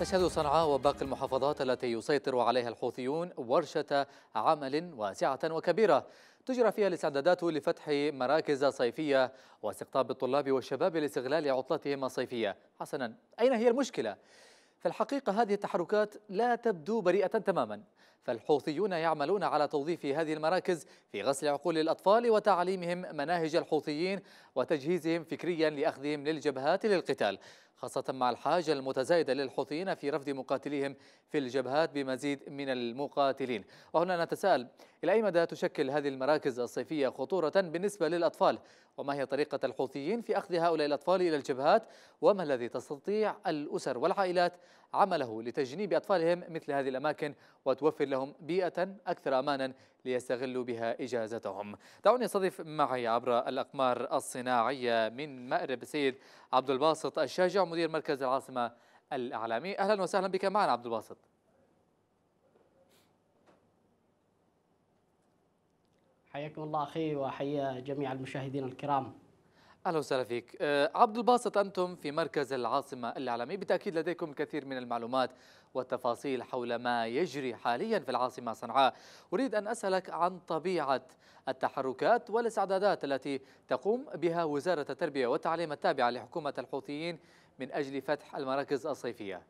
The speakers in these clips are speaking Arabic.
تشهد صنعاء وباقي المحافظات التي يسيطر عليها الحوثيون ورشة عمل واسعة وكبيرة تجرى فيها الاستعدادات لفتح مراكز صيفية واستقطاب الطلاب والشباب لاستغلال عطلتهم الصيفية حسنا أين هي المشكلة؟ في الحقيقة هذه التحركات لا تبدو بريئة تماما فالحوثيون يعملون على توظيف هذه المراكز في غسل عقول الأطفال وتعليمهم مناهج الحوثيين وتجهيزهم فكريا لأخذهم للجبهات للقتال خاصة مع الحاجة المتزايدة للحوثيين في رفض مقاتليهم في الجبهات بمزيد من المقاتلين وهنا نتساءل إلى أي مدى تشكل هذه المراكز الصيفية خطورة بالنسبة للأطفال وما هي طريقة الحوثيين في أخذ هؤلاء الأطفال إلى الجبهات وما الذي تستطيع الأسر والعائلات عمله لتجنيب أطفالهم مثل هذه الأماكن وتوفر لهم بيئة أكثر أمانا ليستغلوا بها إجازتهم دعوني أستضيف معي عبر الأقمار الصناعية من مأرب سيد عبد الباسط الشاجع مدير مركز العاصمة الإعلامي أهلا وسهلا بك معنا عبد الباسط حياكم الله أخي وحيا جميع المشاهدين الكرام اهلا وسهلا فيك آه، عبد الباسط انتم في مركز العاصمه الاعلامي بالتاكيد لديكم الكثير من المعلومات والتفاصيل حول ما يجري حاليا في العاصمه صنعاء اريد ان اسالك عن طبيعه التحركات والاستعدادات التي تقوم بها وزاره التربيه والتعليم التابعه لحكومه الحوثيين من اجل فتح المراكز الصيفيه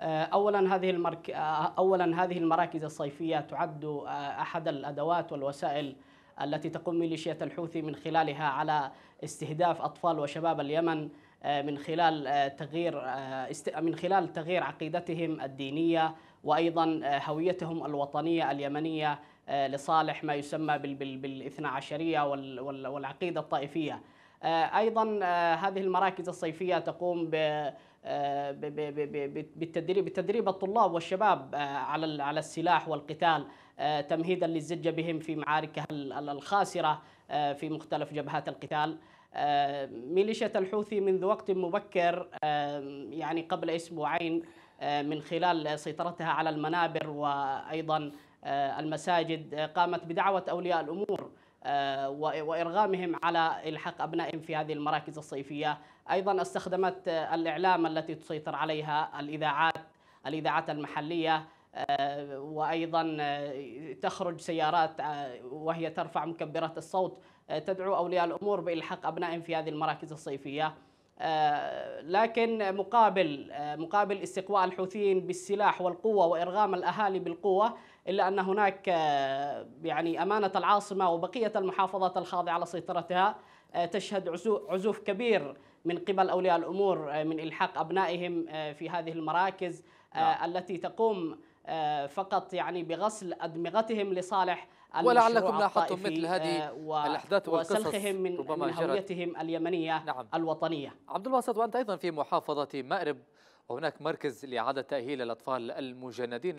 آه، اولا هذه المرك... آه، اولا هذه المراكز الصيفيه تعد آه، احد الادوات والوسائل التي تقوم ميليشيات الحوثي من خلالها على استهداف اطفال وشباب اليمن من خلال تغيير من خلال تغيير عقيدتهم الدينيه وايضا هويتهم الوطنيه اليمنيه لصالح ما يسمى بالاثنا عشريه والعقيده الطائفيه. آه، ايضا آه، هذه المراكز الصيفيه تقوم ب آه، بالتدريب بتدريب الطلاب والشباب على على السلاح والقتال تمهيدا للزجه بهم في معاركها الخاسره في مختلف جبهات القتال ميليشيا الحوثي منذ وقت مبكر يعني قبل اسبوعين من خلال سيطرتها على المنابر وايضا المساجد قامت بدعوه اولياء الامور آه، وإرغامهم على إلحاق أبنائهم في هذه المراكز الصيفية أيضا استخدمت آه، الإعلام التي تسيطر عليها الإذاعات الإذاعات المحلية آه، وايضا تخرج سيارات وهي ترفع مكبرات الصوت تدعو اولياء الامور بالحاق ابنائهم في هذه المراكز الصيفيه آه، لكن مقابل آه، مقابل استقواء الحوثيين بالسلاح والقوه وارغام الاهالي بالقوه الا ان هناك آه، يعني امانه العاصمه وبقيه المحافظات الخاضعه على سيطرتها تشهد عزوف كبير من قبل اولياء الامور من الحاق ابنائهم في هذه المراكز لا. نعم. التي تقوم آه، فقط يعني بغسل أدمغتهم لصالح ولعلكم لاحظتم مثل هذه آه، الاحداث والقصص وسلخهم من, ربما من هويتهم اليمنيه نعم. الوطنيه. عبد الواسط وانت ايضا في محافظه مأرب وهناك مركز لإعادة تأهيل الأطفال المجندين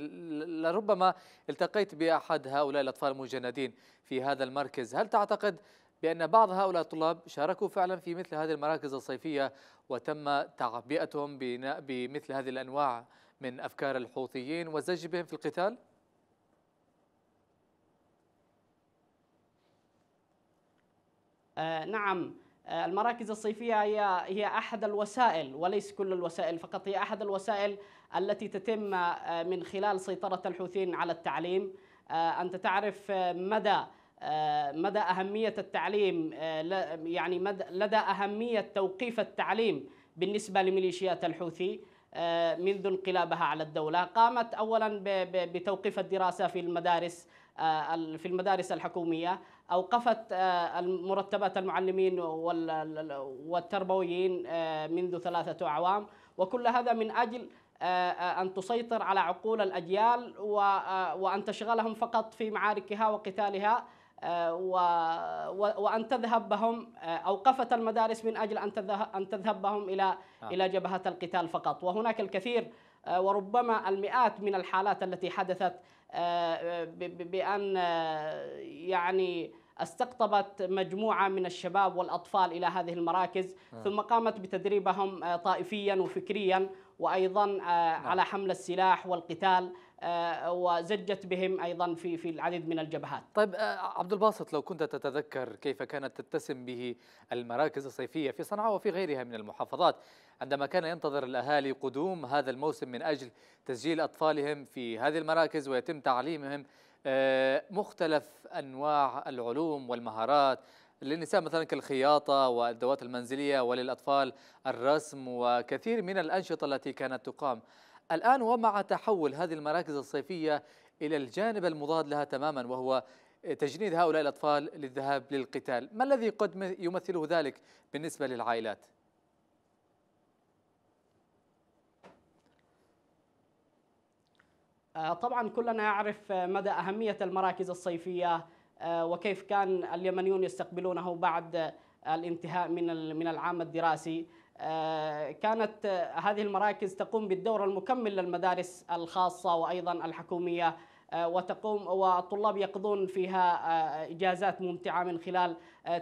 لربما التقيت بأحد هؤلاء الأطفال المجندين في هذا المركز هل تعتقد بأن بعض هؤلاء الطلاب شاركوا فعلا في مثل هذه المراكز الصيفية وتم تعبئتهم بمثل هذه الأنواع من أفكار الحوثيين وزج بهم في القتال؟ آه نعم آه، المراكز الصيفية هي هي أحد الوسائل وليس كل الوسائل فقط هي أحد الوسائل التي تتم آه، من خلال سيطرة الحوثيين على التعليم آه، أنت تعرف مدى مدى أهمية التعليم يعني مدى لدى أهمية توقيف التعليم بالنسبة لميليشيات الحوثي آه، منذ انقلابها على الدولة قامت أولا بتوقيف الدراسة في المدارس آه، في المدارس الحكومية أوقفت آه، مرتبات المعلمين والتربويين منذ ثلاثة أعوام وكل هذا من أجل أن تسيطر على عقول الأجيال وأن تشغلهم فقط في معاركها وقتالها آه، وأن تذهب بهم آه، أوقفت المدارس من أجل أن تذهب بهم إلى آه. إلى جبهة القتال فقط وهناك الكثير وربما المئات من الحالات التي حدثت بأن يعني استقطبت مجموعة من الشباب والأطفال إلى هذه المراكز ثم قامت بتدريبهم طائفيا وفكريا وأيضا نعم. على حمل السلاح والقتال آه، وزجت بهم ايضا في في العديد من الجبهات. طيب آه، عبد الباسط لو كنت تتذكر كيف كانت تتسم به المراكز الصيفيه في صنعاء وفي غيرها من المحافظات عندما كان ينتظر الاهالي قدوم هذا الموسم من اجل تسجيل اطفالهم في هذه المراكز ويتم تعليمهم آه، مختلف انواع العلوم والمهارات للنساء مثلا كالخياطة والأدوات المنزلية وللأطفال الرسم وكثير من الأنشطة التي كانت تقام الآن ومع تحول هذه المراكز الصيفية إلى الجانب المضاد لها تماما وهو تجنيد هؤلاء الأطفال للذهاب للقتال ما الذي قد يمثله ذلك بالنسبة للعائلات؟ آه، طبعا كلنا يعرف مدى أهمية المراكز الصيفية آه، وكيف كان اليمنيون يستقبلونه بعد الانتهاء من من العام الدراسي آه، كانت هذه المراكز تقوم بالدور المكمل للمدارس الخاصة وأيضا الحكومية آه، وتقوم والطلاب يقضون فيها آه، إجازات ممتعة من خلال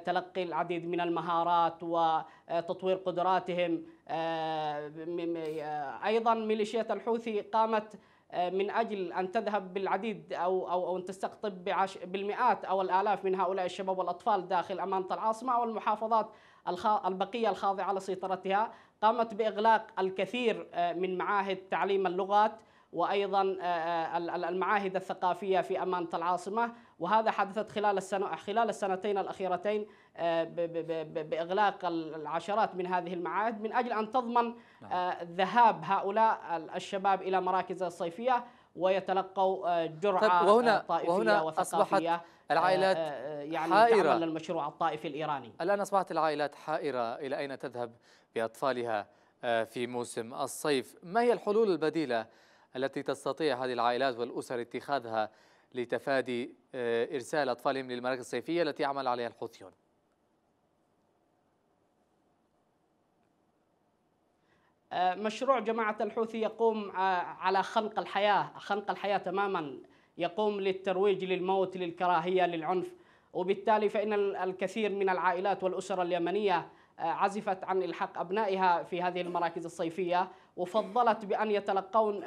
تلقي العديد من المهارات وتطوير قدراتهم أيضا ميليشيات الحوثي قامت آه، من أجل أن تذهب بالعديد أو, أو, أو أن تستقطب بالمئات أو الآلاف من هؤلاء الشباب والأطفال داخل أمانة العاصمة والمحافظات البقية الخاضعة لسيطرتها قامت بإغلاق الكثير آه، من معاهد تعليم اللغات وأيضا آه، المعاهد الثقافية في أمانة العاصمة وهذا حدثت خلال السنة خلال السنتين الأخيرتين آه، بإغلاق العشرات من هذه المعاهد من أجل أن تضمن نعم. آه، ذهاب هؤلاء الشباب إلى مراكز الصيفية ويتلقوا آه، جرعة طيب، وهنا طائفية وهنا وثقافية العائلات يعني حائرة للمشروع الطائفي الإيراني الآن أصبحت العائلات حائرة إلى أين تذهب بأطفالها في موسم الصيف ما هي الحلول البديلة التي تستطيع هذه العائلات والأسر اتخاذها لتفادي آه، إرسال أطفالهم للمراكز الصيفية التي يعمل عليها الحوثيون آه، مشروع جماعة الحوثي يقوم آه، على خنق الحياة خنق الحياة تماما يقوم للترويج للموت للكراهية للعنف وبالتالي فإن الكثير من العائلات والأسر اليمنية عزفت عن الحاق ابنائها في هذه المراكز الصيفيه وفضلت بان يتلقون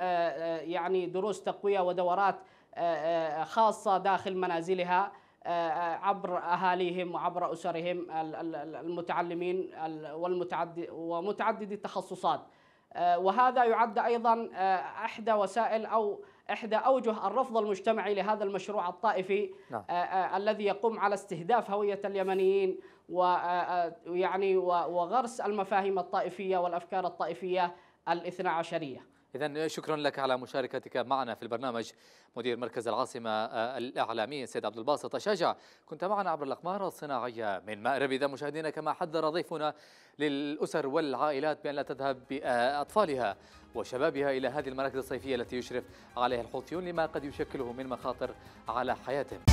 يعني دروس تقويه ودورات آه، آه، خاصة داخل منازلها آه، عبر أهاليهم وعبر أسرهم المتعلمين والمتعدد ومتعدد التخصصات وهذا يعد أيضا إحدى وسائل أو إحدى أوجه الرفض المجتمعي لهذا المشروع الطائفي نعم. الذي يقوم على استهداف هوية اليمنيين ويعني وغرس المفاهيم الطائفية والأفكار الطائفية الاثنى عشرية إذا إيه، شكرا لك على مشاركتك معنا في البرنامج مدير مركز العاصمة آه، الإعلامي السيد عبد الباسط شجع كنت معنا عبر الأقمار الصناعية من مأرب إذا مشاهدينا كما حذر ضيفنا للأسر والعائلات بأن لا تذهب بأطفالها وشبابها إلى هذه المراكز الصيفية التي يشرف عليها الحوثيون لما قد يشكله من مخاطر على حياتهم